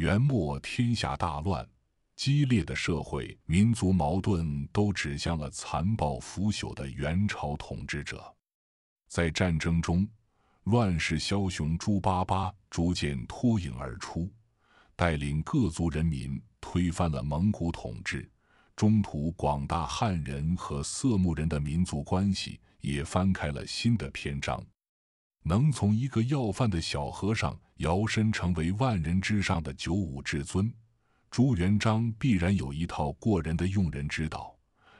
元末天下大乱，激烈的社会民族矛盾都指向了残暴腐朽的元朝统治者。在战争中，乱世枭雄朱八八逐渐脱颖而出，带领各族人民推翻了蒙古统治。中土广大汉人和色目人的民族关系也翻开了新的篇章。能从一个要饭的小和尚摇身成为万人之上的九五至尊，朱元璋必然有一套过人的用人之道，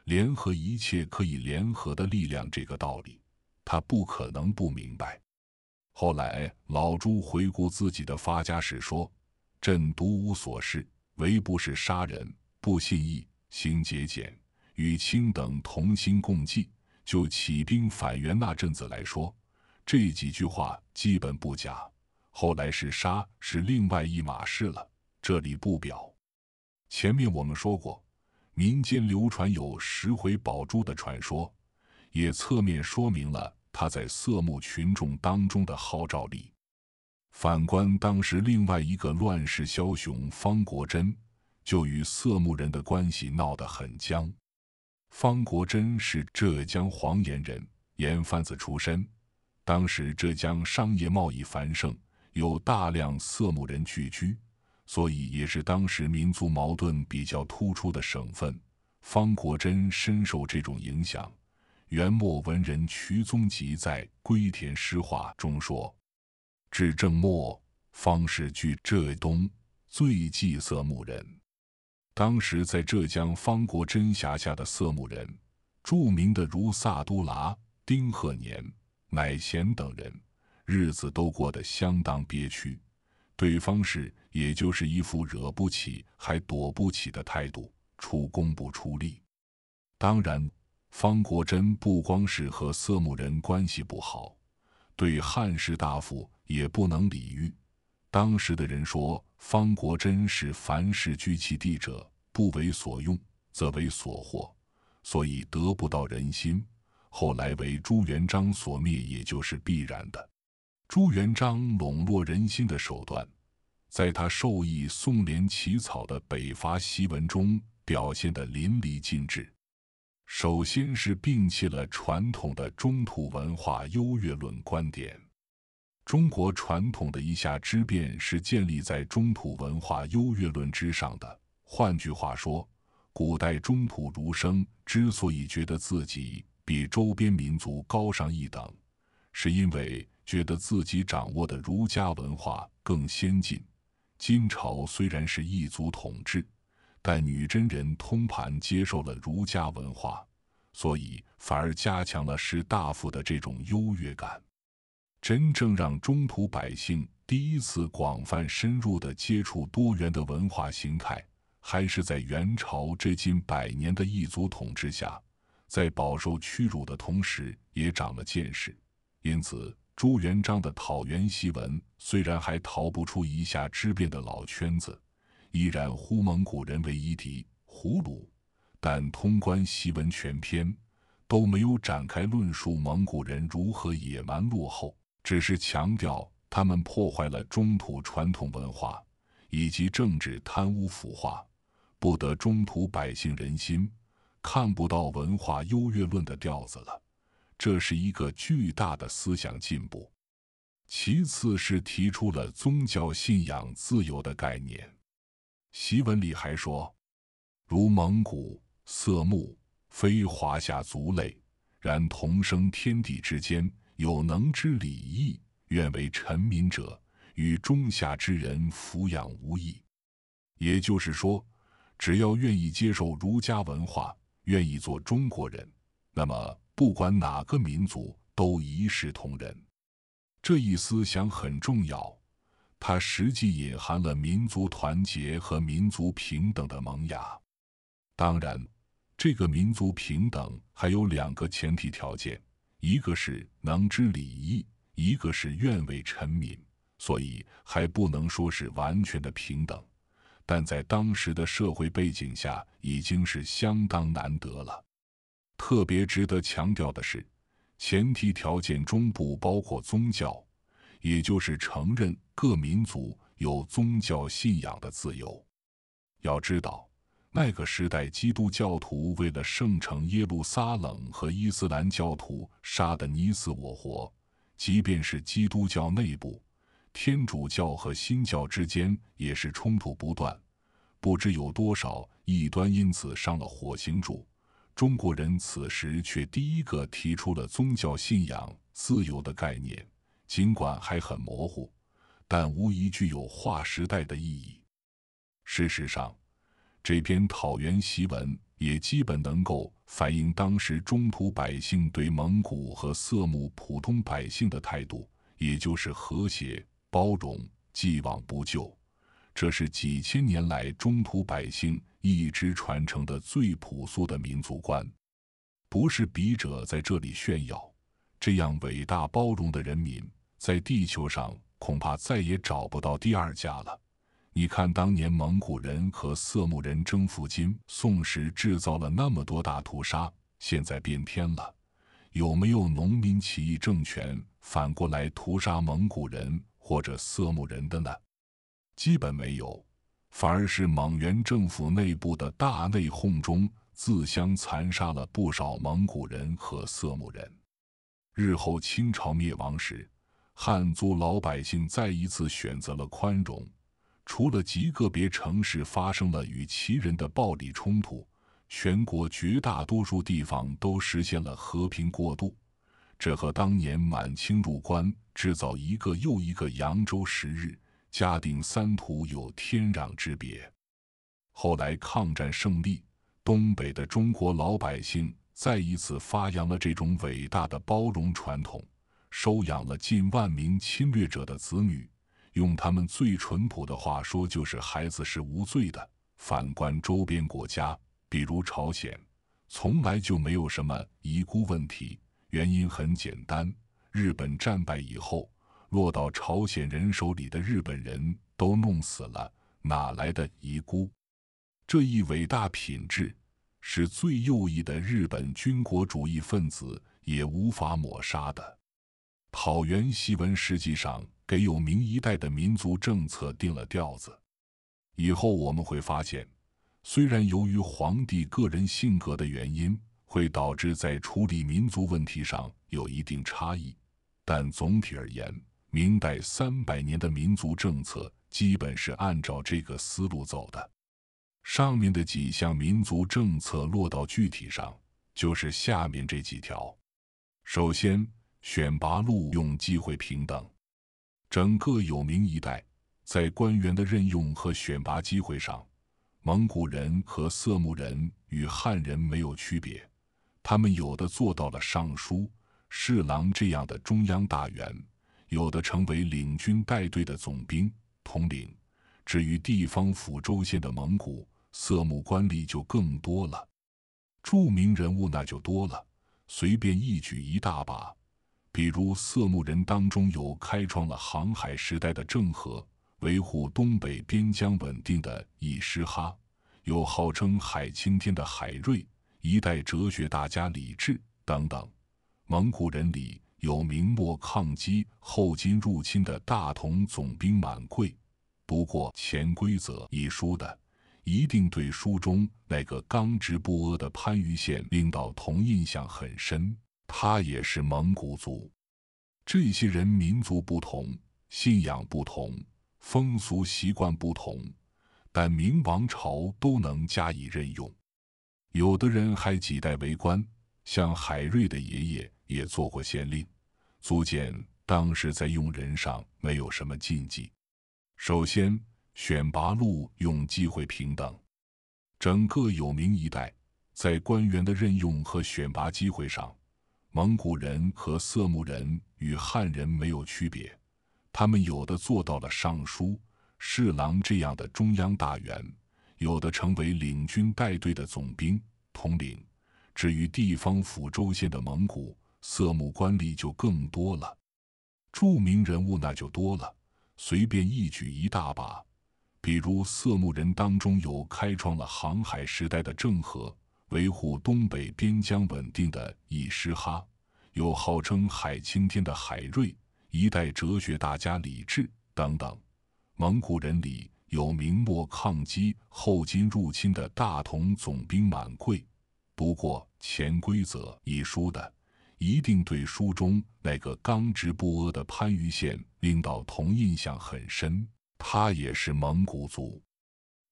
联合一切可以联合的力量，这个道理，他不可能不明白。后来老朱回顾自己的发家史说：“朕独无所事，唯不是杀人，不信义，行节俭，与卿等同心共济。就起兵反元那阵子来说。”这几句话基本不假，后来是杀是另外一码事了，这里不表。前面我们说过，民间流传有十回宝珠的传说，也侧面说明了他在色目群众当中的号召力。反观当时另外一个乱世枭雄方国珍，就与色目人的关系闹得很僵。方国珍是浙江黄岩人，盐贩子出身。当时浙江商业贸易繁盛，有大量色目人聚居，所以也是当时民族矛盾比较突出的省份。方国珍深受这种影响。元末文人瞿宗吉在《归田诗话》中说：“至正末，方氏据浙东，最忌色目人。”当时在浙江方国珍辖下的色目人，著名的如萨都剌、丁鹤年。乃贤等人，日子都过得相当憋屈。对方是，也就是一副惹不起还躲不起的态度，出工不出力。当然，方国珍不光是和色目人关系不好，对汉室大夫也不能礼遇。当时的人说，方国珍是凡事居其地者，不为所用，则为所获，所以得不到人心。后来为朱元璋所灭，也就是必然的。朱元璋笼络人心的手段，在他授意宋濂起草的北伐檄文中表现得淋漓尽致。首先是摒弃了传统的中土文化优越论观点。中国传统的一下之辩是建立在中土文化优越论之上的。换句话说，古代中土儒生之所以觉得自己比周边民族高上一等，是因为觉得自己掌握的儒家文化更先进。金朝虽然是异族统治，但女真人通盘接受了儒家文化，所以反而加强了士大夫的这种优越感。真正让中土百姓第一次广泛深入的接触多元的文化形态，还是在元朝这近百年的异族统治下。在饱受屈辱的同时，也长了见识。因此，朱元璋的讨袁檄文虽然还逃不出“夷夏之变的老圈子，依然呼蒙古人为夷狄、胡虏，但通关檄文全篇，都没有展开论述蒙古人如何野蛮落后，只是强调他们破坏了中土传统文化，以及政治贪污腐化，不得中土百姓人心。看不到文化优越论的调子了，这是一个巨大的思想进步。其次是提出了宗教信仰自由的概念。习文里还说：“如蒙古、色目非华夏族类，然同生天地之间，有能知礼义、愿为臣民者，与中下之人抚养无异。”也就是说，只要愿意接受儒家文化。愿意做中国人，那么不管哪个民族都一视同仁，这一思想很重要，它实际隐含了民族团结和民族平等的萌芽。当然，这个民族平等还有两个前提条件，一个是能知礼仪，一个是愿为臣民，所以还不能说是完全的平等。但在当时的社会背景下，已经是相当难得了。特别值得强调的是，前提条件中不包括宗教，也就是承认各民族有宗教信仰的自由。要知道，那个时代，基督教徒为了圣城耶路撒冷和伊斯兰教徒杀得你死我活，即便是基督教内部。天主教和新教之间也是冲突不断，不知有多少异端因此上了火星柱。中国人此时却第一个提出了宗教信仰自由的概念，尽管还很模糊，但无疑具有划时代的意义。事实上，这篇讨袁檄文也基本能够反映当时中土百姓对蒙古和色目普通百姓的态度，也就是和谐。包容，既往不咎，这是几千年来中土百姓一直传承的最朴素的民族观。不是笔者在这里炫耀，这样伟大包容的人民，在地球上恐怕再也找不到第二家了。你看，当年蒙古人和色目人征服金、宋时，制造了那么多大屠杀，现在变天了，有没有农民起义政权反过来屠杀蒙古人？或者色目人的呢，基本没有，反而是蒙元政府内部的大内讧中自相残杀了不少蒙古人和色目人。日后清朝灭亡时，汉族老百姓再一次选择了宽容，除了极个别城市发生了与旗人的暴力冲突，全国绝大多数地方都实现了和平过渡。这和当年满清入关。制造一个又一个扬州十日、嘉定三屠，有天壤之别。后来抗战胜利，东北的中国老百姓再一次发扬了这种伟大的包容传统，收养了近万名侵略者的子女。用他们最淳朴的话说，就是孩子是无罪的。反观周边国家，比如朝鲜，从来就没有什么遗孤问题。原因很简单。日本战败以后，落到朝鲜人手里的日本人都弄死了，哪来的遗孤？这一伟大品质，是最右翼的日本军国主义分子也无法抹杀的。讨袁檄文实际上给有明一代的民族政策定了调子。以后我们会发现，虽然由于皇帝个人性格的原因，会导致在处理民族问题上有一定差异。但总体而言，明代三百年的民族政策基本是按照这个思路走的。上面的几项民族政策落到具体上，就是下面这几条：首先，选拔录用机会平等。整个有名一代，在官员的任用和选拔机会上，蒙古人和色目人与汉人没有区别。他们有的做到了尚书。侍郎这样的中央大员，有的成为领军带队的总兵统领；至于地方府州县的蒙古色目官吏就更多了，著名人物那就多了，随便一举一大把。比如色目人当中有开创了航海时代的郑和，维护东北边疆稳定的以什哈，有号称海青天的海瑞，一代哲学大家李治等等。蒙古人里有明末抗击后金入侵的大同总兵满贵，不过潜规则，一书的一定对书中那个刚直不阿的潘禺县领导同印象很深，他也是蒙古族。这些人民族不同，信仰不同，风俗习惯不同，但明王朝都能加以任用，有的人还几代为官，像海瑞的爷爷。也做过县令，足见当时在用人上没有什么禁忌。首先，选拔录用机会平等，整个有名一代，在官员的任用和选拔机会上，蒙古人和色目人与汉人没有区别。他们有的做到了尚书、侍郎这样的中央大员，有的成为领军带队的总兵统领。至于地方府州县的蒙古，色目官吏就更多了，著名人物那就多了，随便一举一大把。比如色目人当中有开创了航海时代的郑和，维护东北边疆稳定的亦思哈，有号称“海青天”的海瑞，一代哲学大家李治等等。蒙古人里有明末抗击后金入侵的大同总兵满贵，不过潜规则已输的。一定对书中那个刚直不阿的潘禺县领导同印象很深。他也是蒙古族。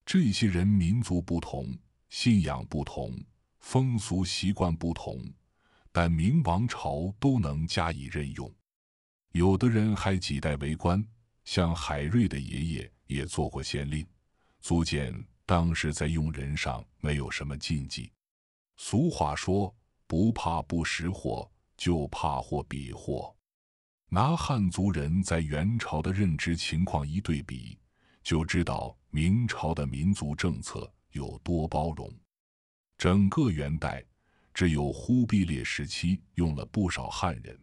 这些人民族不同，信仰不同，风俗习惯不同，但明王朝都能加以任用。有的人还几代为官，像海瑞的爷爷也做过县令，足见当时在用人上没有什么禁忌。俗话说：“不怕不识货。”就怕货比货，拿汉族人在元朝的认知情况一对比，就知道明朝的民族政策有多包容。整个元代只有忽必烈时期用了不少汉人，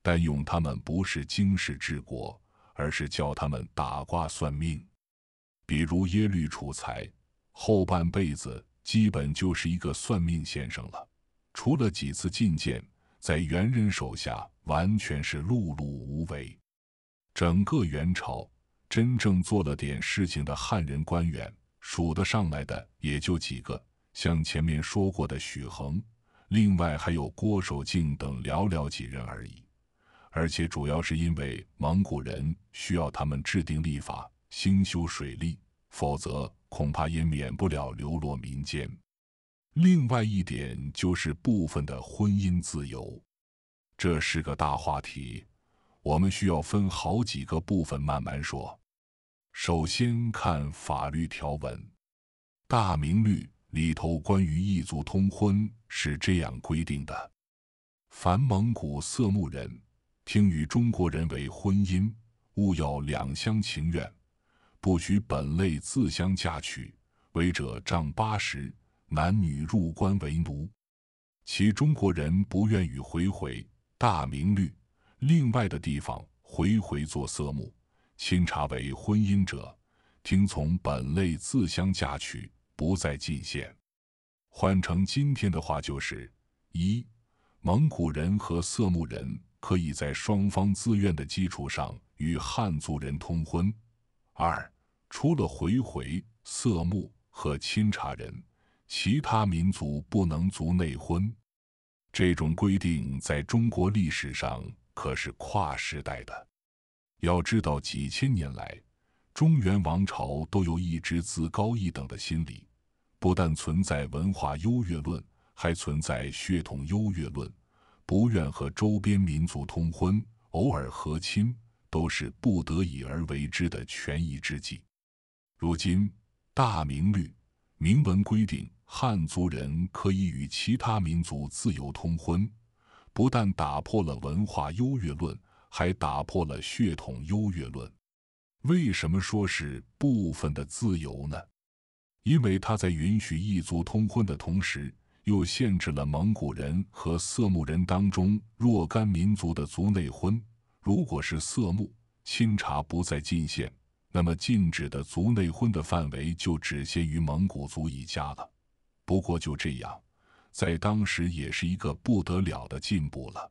但用他们不是经世治国，而是教他们打卦算命。比如耶律楚材，后半辈子基本就是一个算命先生了，除了几次觐见。在元人手下，完全是碌碌无为。整个元朝真正做了点事情的汉人官员，数得上来的也就几个，像前面说过的许衡，另外还有郭守敬等寥寥几人而已。而且主要是因为蒙古人需要他们制定立法、兴修水利，否则恐怕也免不了流落民间。另外一点就是部分的婚姻自由，这是个大话题，我们需要分好几个部分慢慢说。首先看法律条文，《大明律》里头关于异族通婚是这样规定的：凡蒙古色目人听与中国人为婚姻，勿要两厢情愿，不许本类自相嫁娶，违者杖八十。男女入关为奴，其中国人不愿与回回。大明律，另外的地方，回回做色目，清查为婚姻者，听从本类自相嫁娶，不再进献。换成今天的话，就是：一，蒙古人和色目人可以在双方自愿的基础上与汉族人通婚；二，除了回回、色目和清查人。其他民族不能族内婚，这种规定在中国历史上可是跨时代的。要知道，几千年来，中原王朝都有一支自高一等的心理，不但存在文化优越论，还存在血统优越论，不愿和周边民族通婚，偶尔和亲都是不得已而为之的权宜之计。如今《大明律》明文规定。汉族人可以与其他民族自由通婚，不但打破了文化优越论，还打破了血统优越论。为什么说是部分的自由呢？因为他在允许异族通婚的同时，又限制了蒙古人和色目人当中若干民族的族内婚。如果是色目，清查不再进献，那么禁止的族内婚的范围就只限于蒙古族一家了。不过就这样，在当时也是一个不得了的进步了。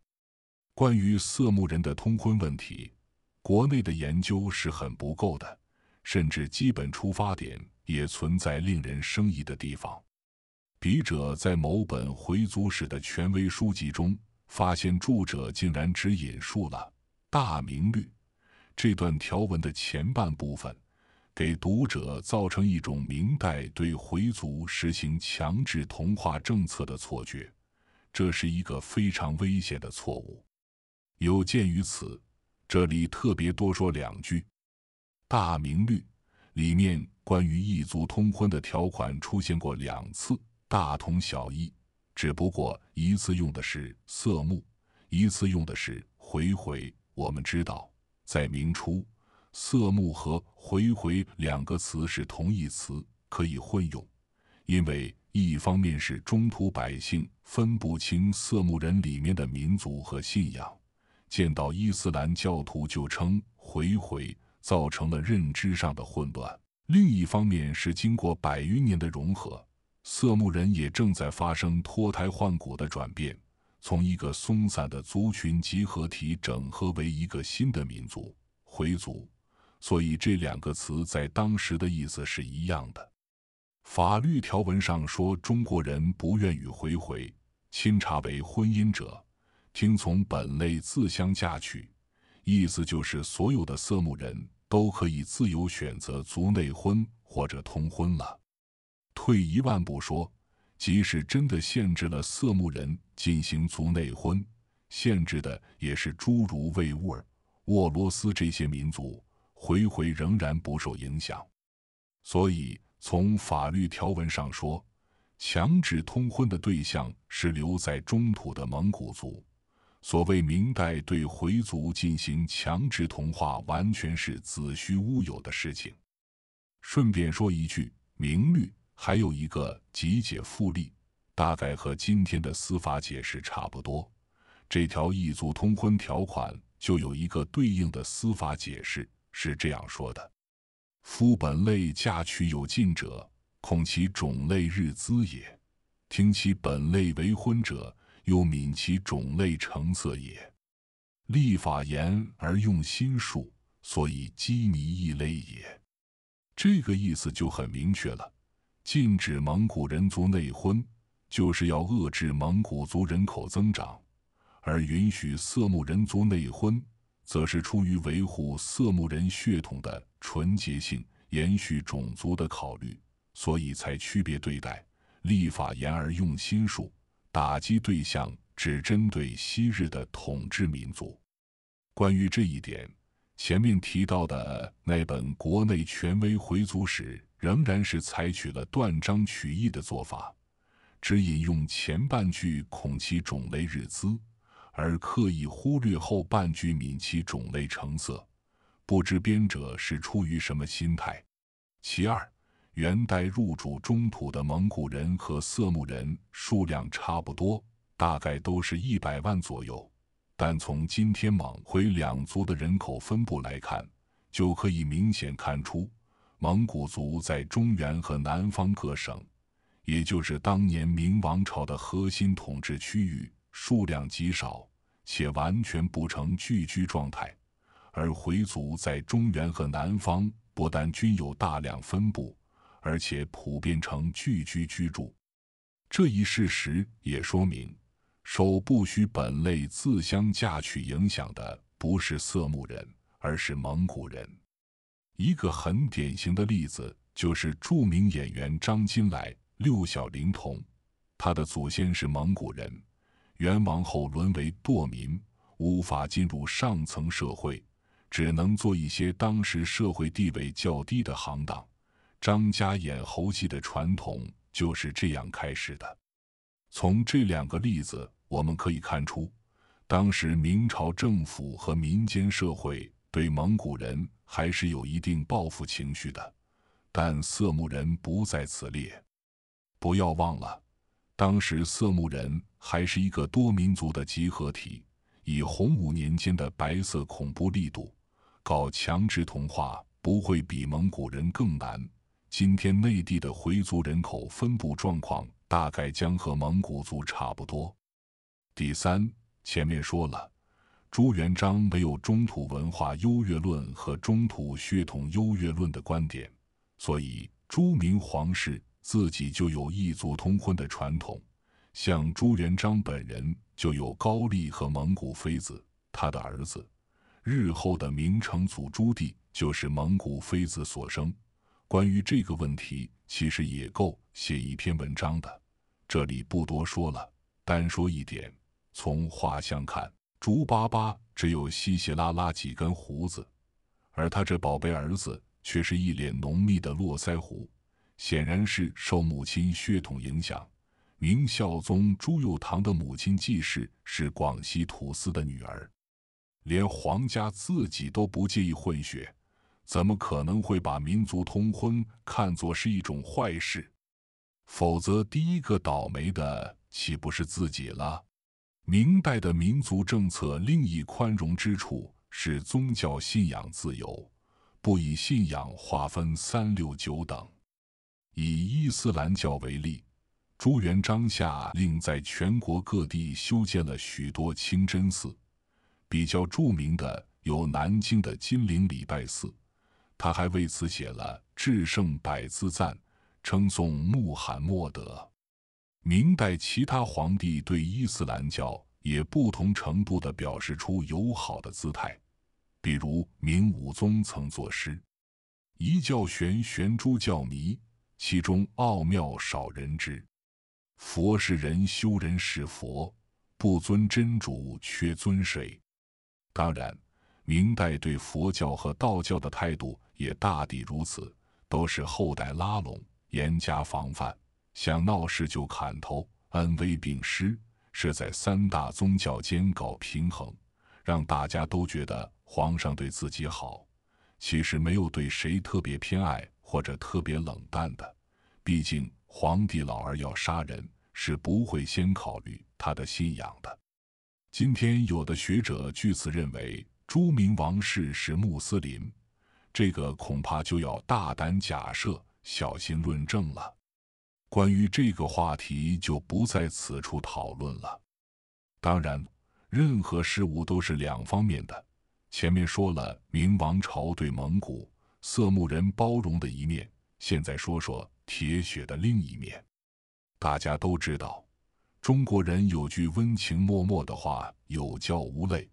关于色目人的通婚问题，国内的研究是很不够的，甚至基本出发点也存在令人生疑的地方。笔者在某本回族史的权威书籍中，发现著者竟然只引述了《大明律》这段条文的前半部分。给读者造成一种明代对回族实行强制同化政策的错觉，这是一个非常危险的错误。有鉴于此，这里特别多说两句，《大明律》里面关于异族通婚的条款出现过两次，大同小异，只不过一次用的是色目，一次用的是回回。我们知道，在明初。色目和回回两个词是同义词，可以混用。因为一方面是中土百姓分不清色目人里面的民族和信仰，见到伊斯兰教徒就称回回，造成了认知上的混乱；另一方面是经过百余年的融合，色目人也正在发生脱胎换骨的转变，从一个松散的族群集合体整合为一个新的民族——回族。所以这两个词在当时的意思是一样的。法律条文上说：“中国人不愿与回回、清查为婚姻者，听从本类自相嫁娶。”意思就是所有的色目人都可以自由选择族内婚或者通婚了。退一万步说，即使真的限制了色目人进行族内婚，限制的也是诸如维吾尔、沃罗斯这些民族。回回仍然不受影响，所以从法律条文上说，强制通婚的对象是留在中土的蒙古族。所谓明代对回族进行强制同化，完全是子虚乌有的事情。顺便说一句，明律还有一个集解复例，大概和今天的司法解释差不多。这条异族通婚条款就有一个对应的司法解释。是这样说的：“夫本类嫁娶有禁者，恐其种类日滋也；听其本类为婚者，又悯其种类成色也。立法言而用心术，所以羁迷异类也。”这个意思就很明确了：禁止蒙古人族内婚，就是要遏制蒙古族人口增长；而允许色目人族内婚。则是出于维护色目人血统的纯洁性、延续种族的考虑，所以才区别对待，立法严而用心术，打击对象只针对昔日的统治民族。关于这一点，前面提到的那本国内权威回族史仍然是采取了断章取义的做法，只引用前半句“恐其种类日资”。而刻意忽略后半句，闽其种类成色，不知编者是出于什么心态。其二，元代入主中土的蒙古人和色目人数量差不多，大概都是一百万左右。但从今天往回两族的人口分布来看，就可以明显看出，蒙古族在中原和南方各省，也就是当年明王朝的核心统治区域。数量极少，且完全不成聚居状态；而回族在中原和南方不但均有大量分布，而且普遍成聚居居住。这一事实也说明，受部曲本类自相嫁娶影响的不是色目人，而是蒙古人。一个很典型的例子就是著名演员张金来六小龄童，他的祖先是蒙古人。元王后，沦为堕民，无法进入上层社会，只能做一些当时社会地位较低的行当。张家演猴戏的传统就是这样开始的。从这两个例子，我们可以看出，当时明朝政府和民间社会对蒙古人还是有一定报复情绪的，但色目人不在此列。不要忘了。当时色目人还是一个多民族的集合体，以洪武年间的白色恐怖力度，搞强制同化不会比蒙古人更难。今天内地的回族人口分布状况，大概将和蒙古族差不多。第三，前面说了，朱元璋没有中土文化优越论和中土血统优越论的观点，所以朱明皇室。自己就有异族通婚的传统，像朱元璋本人就有高丽和蒙古妃子，他的儿子日后的明成祖朱棣就是蒙古妃子所生。关于这个问题，其实也够写一篇文章的，这里不多说了。单说一点，从画像看，朱八八只有稀稀拉拉几根胡子，而他这宝贝儿子却是一脸浓密的络腮胡。显然是受母亲血统影响，明孝宗朱佑樘的母亲季氏是广西土司的女儿，连皇家自己都不介意混血，怎么可能会把民族通婚看作是一种坏事？否则，第一个倒霉的岂不是自己了？明代的民族政策另一宽容之处是宗教信仰自由，不以信仰划分三六九等。以伊斯兰教为例，朱元璋下令在全国各地修建了许多清真寺，比较著名的有南京的金陵礼拜寺。他还为此写了《至圣百字赞》，称颂穆罕默德。明代其他皇帝对伊斯兰教也不同程度的表示出友好的姿态，比如明武宗曾作诗：“一教玄玄诸教迷，其中奥妙少人知，佛是人，修人是佛，不尊真主，却尊谁？当然，明代对佛教和道教的态度也大抵如此，都是后代拉拢，严加防范，想闹事就砍头，恩威并施，是在三大宗教间搞平衡，让大家都觉得皇上对自己好，其实没有对谁特别偏爱。或者特别冷淡的，毕竟皇帝老儿要杀人是不会先考虑他的信仰的。今天有的学者据此认为朱明王室是穆斯林，这个恐怕就要大胆假设，小心论证了。关于这个话题就不在此处讨论了。当然，任何事物都是两方面的，前面说了明王朝对蒙古。色目人包容的一面，现在说说铁血的另一面。大家都知道，中国人有句温情脉脉的话“有教无类”，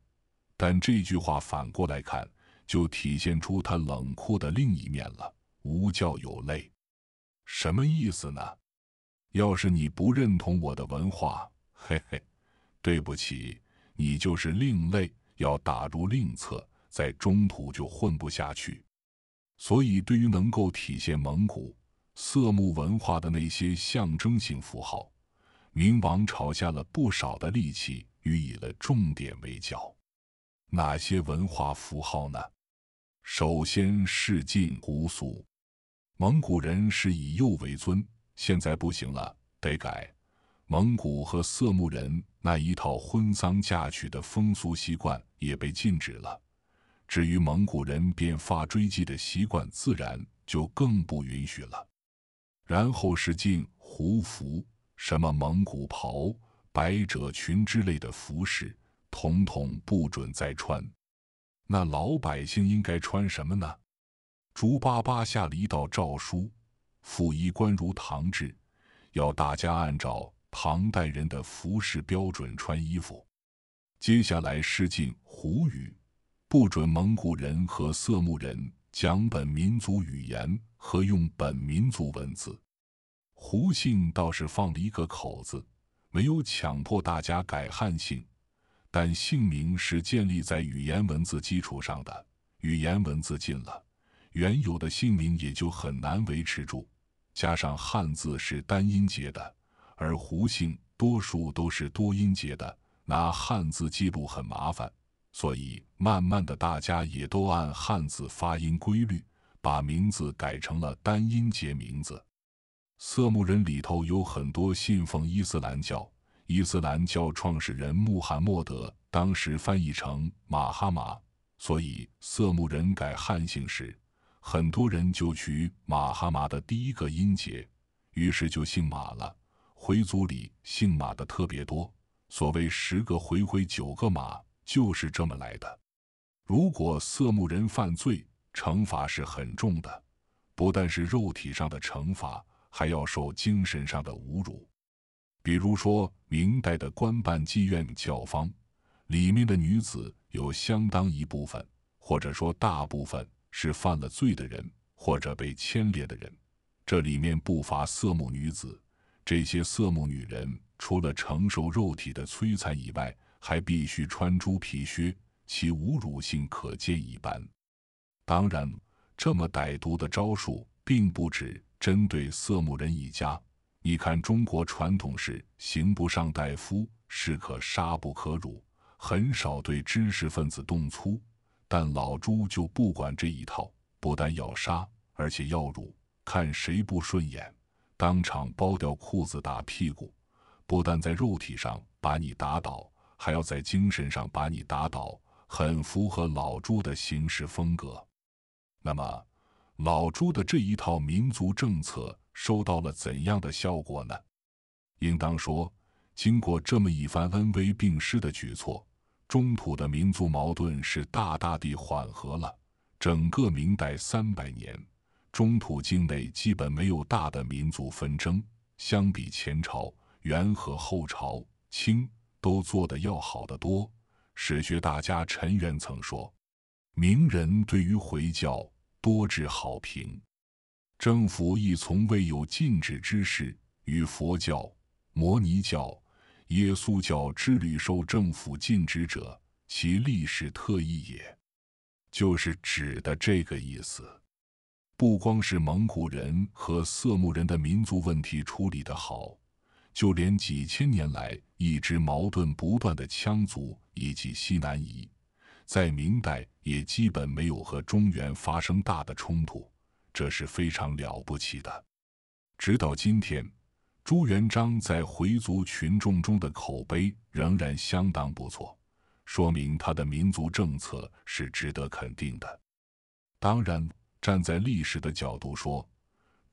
但这句话反过来看，就体现出他冷酷的另一面了。“无教有类”，什么意思呢？要是你不认同我的文化，嘿嘿，对不起，你就是另类，要打入另册，在中土就混不下去。所以，对于能够体现蒙古色目文化的那些象征性符号，明王朝下了不少的力气予以了重点围剿。哪些文化符号呢？首先是禁古俗，蒙古人是以右为尊，现在不行了，得改。蒙古和色目人那一套婚丧嫁娶的风俗习惯也被禁止了。至于蒙古人变发追击的习惯，自然就更不允许了。然后是禁胡服，什么蒙古袍、百褶裙之类的服饰，统统不准再穿。那老百姓应该穿什么呢？朱八八下了一道诏书，府衣官如唐制，要大家按照唐代人的服饰标准穿衣服。接下来是进胡语。不准蒙古人和色目人讲本民族语言和用本民族文字。胡姓倒是放了一个口子，没有强迫大家改汉姓，但姓名是建立在语言文字基础上的，语言文字禁了，原有的姓名也就很难维持住。加上汉字是单音节的，而胡姓多数都是多音节的，拿汉字记录很麻烦。所以，慢慢的，大家也都按汉字发音规律，把名字改成了单音节名字。色目人里头有很多信奉伊斯兰教，伊斯兰教创始人穆罕默德当时翻译成马哈马，所以色目人改汉姓时，很多人就取马哈马的第一个音节，于是就姓马了。回族里姓马的特别多，所谓十个回回九个马。就是这么来的。如果色目人犯罪，惩罚是很重的，不但是肉体上的惩罚，还要受精神上的侮辱。比如说，明代的官办妓院教坊里面的女子，有相当一部分，或者说大部分，是犯了罪的人或者被牵连的人。这里面不乏色目女子。这些色目女人除了承受肉体的摧残以外，还必须穿猪皮靴，其侮辱性可见一斑。当然，这么歹毒的招数并不只针对色目人一家。你看，中国传统是刑不上大夫，士可杀不可辱，很少对知识分子动粗。但老朱就不管这一套，不但要杀，而且要辱，看谁不顺眼，当场剥掉裤子打屁股，不但在肉体上把你打倒。还要在精神上把你打倒，很符合老朱的行事风格。那么，老朱的这一套民族政策收到了怎样的效果呢？应当说，经过这么一番恩威并施的举措，中土的民族矛盾是大大地缓和了。整个明代三百年，中土境内基本没有大的民族纷争。相比前朝元和后朝清。都做得要好得多。史学大家陈元曾说：“名人对于回教多致好评，政府亦从未有禁止之事。与佛教、摩尼教、耶稣教之屡受政府禁止者，其历史特异也。”就是指的这个意思。不光是蒙古人和色目人的民族问题处理得好。就连几千年来一直矛盾不断的羌族以及西南夷，在明代也基本没有和中原发生大的冲突，这是非常了不起的。直到今天，朱元璋在回族群众中的口碑仍然相当不错，说明他的民族政策是值得肯定的。当然，站在历史的角度说。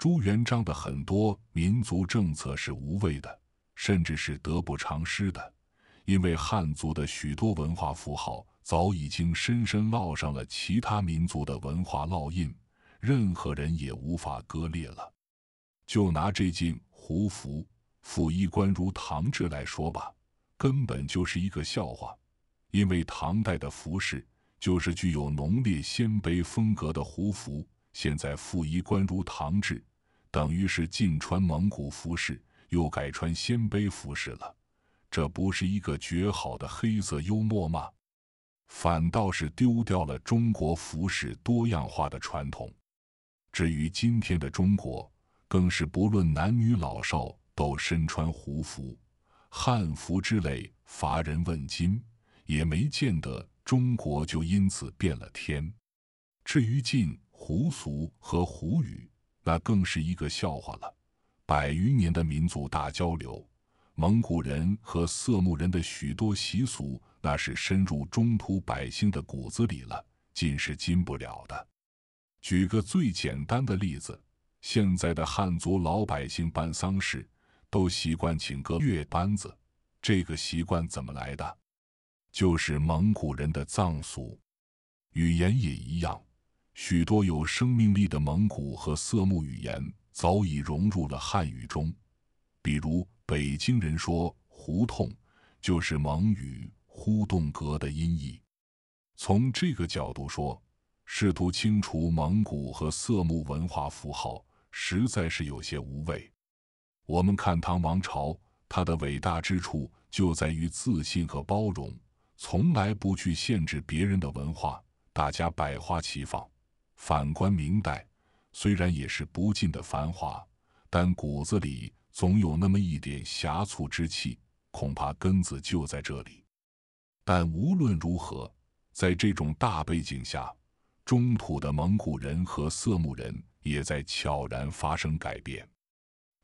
朱元璋的很多民族政策是无谓的，甚至是得不偿失的，因为汉族的许多文化符号早已经深深烙上了其他民族的文化烙印，任何人也无法割裂了。就拿这件胡服复衣冠如唐制来说吧，根本就是一个笑话，因为唐代的服饰就是具有浓烈鲜卑风格的胡服，现在复衣冠如唐制。等于是禁穿蒙古服饰，又改穿鲜卑服饰了，这不是一个绝好的黑色幽默吗？反倒是丢掉了中国服饰多样化的传统。至于今天的中国，更是不论男女老少都身穿胡服、汉服之类，乏人问津，也没见得中国就因此变了天。至于禁胡俗和胡语。那更是一个笑话了。百余年的民族大交流，蒙古人和色目人的许多习俗，那是深入中土百姓的骨子里了，禁是禁不了的。举个最简单的例子，现在的汉族老百姓办丧事，都习惯请个月班子，这个习惯怎么来的？就是蒙古人的葬俗，语言也一样。许多有生命力的蒙古和色目语言早已融入了汉语中，比如北京人说“胡同”就是蒙语“呼洞格”的音译。从这个角度说，试图清除蒙古和色目文化符号，实在是有些无谓。我们看唐王朝，它的伟大之处就在于自信和包容，从来不去限制别人的文化，大家百花齐放。反观明代，虽然也是不尽的繁华，但骨子里总有那么一点狭醋之气，恐怕根子就在这里。但无论如何，在这种大背景下，中土的蒙古人和色目人也在悄然发生改变：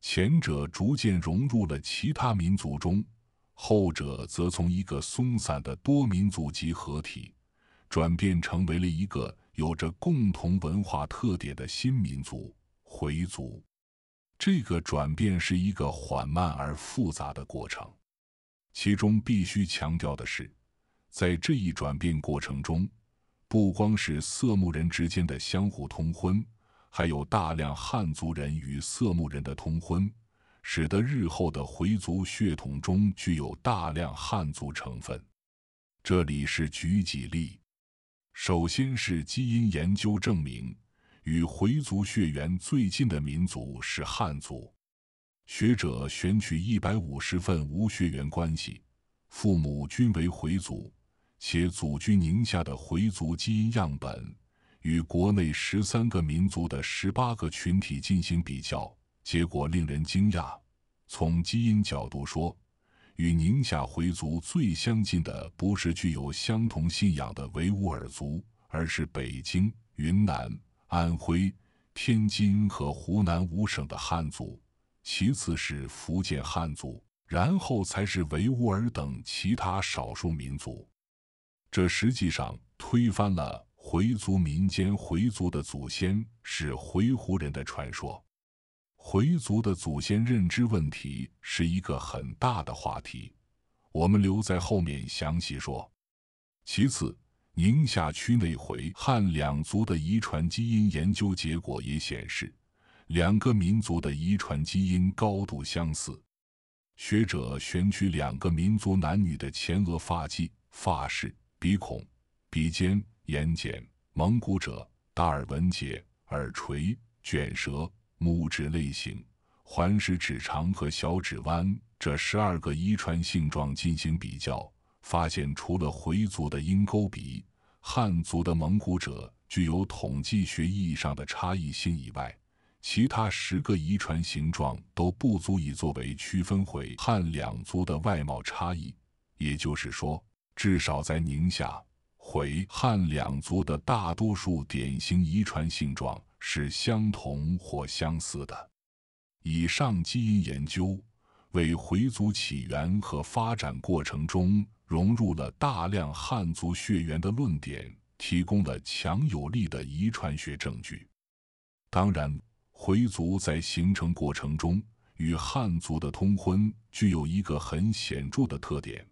前者逐渐融入了其他民族中，后者则从一个松散的多民族集合体，转变成为了一个。有着共同文化特点的新民族——回族，这个转变是一个缓慢而复杂的过程。其中必须强调的是，在这一转变过程中，不光是色目人之间的相互通婚，还有大量汉族人与色目人的通婚，使得日后的回族血统中具有大量汉族成分。这里是举几例。首先是基因研究证明，与回族血缘最近的民族是汉族。学者选取一百五十份无血缘关系、父母均为回族且祖居宁夏的回族基因样本，与国内十三个民族的十八个群体进行比较，结果令人惊讶。从基因角度说，与宁夏回族最相近的不是具有相同信仰的维吾尔族，而是北京、云南、安徽、天津和湖南五省的汉族，其次是福建汉族，然后才是维吾尔等其他少数民族。这实际上推翻了回族民间“回族的祖先是回鹘人”的传说。回族的祖先认知问题是一个很大的话题，我们留在后面详细说。其次，宁夏区内回汉两族的遗传基因研究结果也显示，两个民族的遗传基因高度相似。学者选取两个民族男女的前额发际、发饰、鼻孔、鼻尖、眼睑、蒙古者达尔文结、耳垂、卷舌。拇指类型、环食指长和小指弯这十二个遗传性状进行比较，发现除了回族的鹰钩鼻、汉族的蒙古者具有统计学意义上的差异性以外，其他十个遗传形状都不足以作为区分回汉两族的外貌差异。也就是说，至少在宁夏，回汉两族的大多数典型遗传性状。是相同或相似的。以上基因研究为回族起源和发展过程中融入了大量汉族血缘的论点提供了强有力的遗传学证据。当然，回族在形成过程中与汉族的通婚具有一个很显著的特点，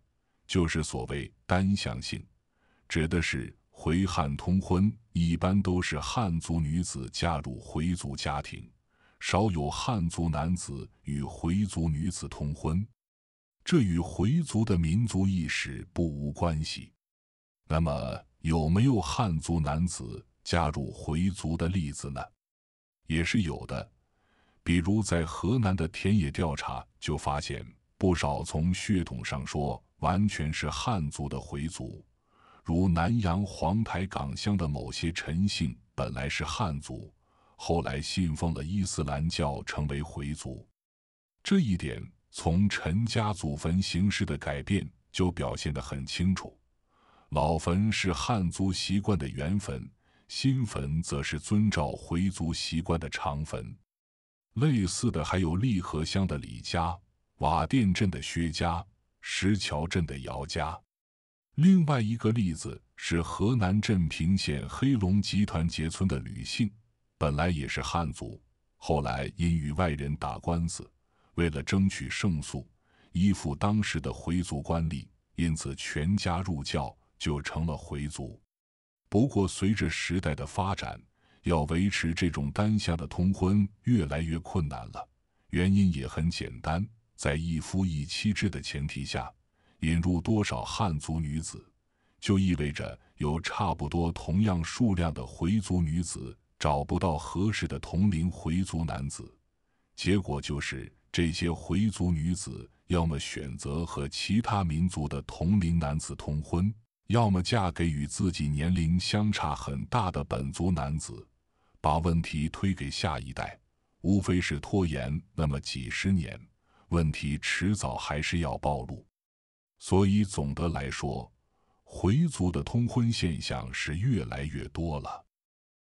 就是所谓单向性，指的是。回汉通婚一般都是汉族女子嫁入回族家庭，少有汉族男子与回族女子通婚，这与回族的民族意识不无关系。那么，有没有汉族男子加入回族的例子呢？也是有的，比如在河南的田野调查就发现，不少从血统上说完全是汉族的回族。如南阳黄台港乡的某些陈姓，本来是汉族，后来信奉了伊斯兰教，成为回族。这一点从陈家祖坟形式的改变就表现得很清楚。老坟是汉族习惯的原坟，新坟则是遵照回族习惯的长坟。类似的还有利河乡的李家、瓦店镇的薛家、石桥镇的姚家。另外一个例子是河南镇平县黑龙集团结村的吕姓，本来也是汉族，后来因与外人打官司，为了争取胜诉，依附当时的回族官吏，因此全家入教，就成了回族。不过，随着时代的发展，要维持这种单向的通婚越来越困难了。原因也很简单，在一夫一妻制的前提下。引入多少汉族女子，就意味着有差不多同样数量的回族女子找不到合适的同龄回族男子。结果就是，这些回族女子要么选择和其他民族的同龄男子通婚，要么嫁给与自己年龄相差很大的本族男子，把问题推给下一代，无非是拖延那么几十年，问题迟早还是要暴露。所以总的来说，回族的通婚现象是越来越多了。